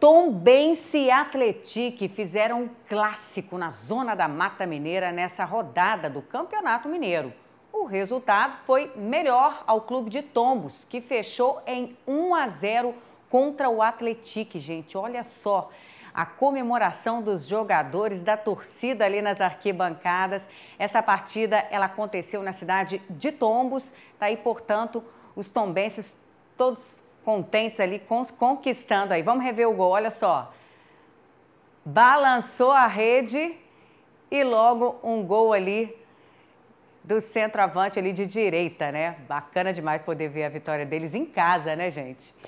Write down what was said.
Tombense e Atletique fizeram um clássico na zona da Mata Mineira nessa rodada do Campeonato Mineiro. O resultado foi melhor ao clube de Tombos, que fechou em 1 a 0 contra o Atletique, gente. Olha só a comemoração dos jogadores da torcida ali nas arquibancadas. Essa partida ela aconteceu na cidade de Tombos, tá aí, portanto, os tombenses todos contentes ali, conquistando aí. Vamos rever o gol, olha só. Balançou a rede e logo um gol ali do centroavante ali de direita, né? Bacana demais poder ver a vitória deles em casa, né, gente?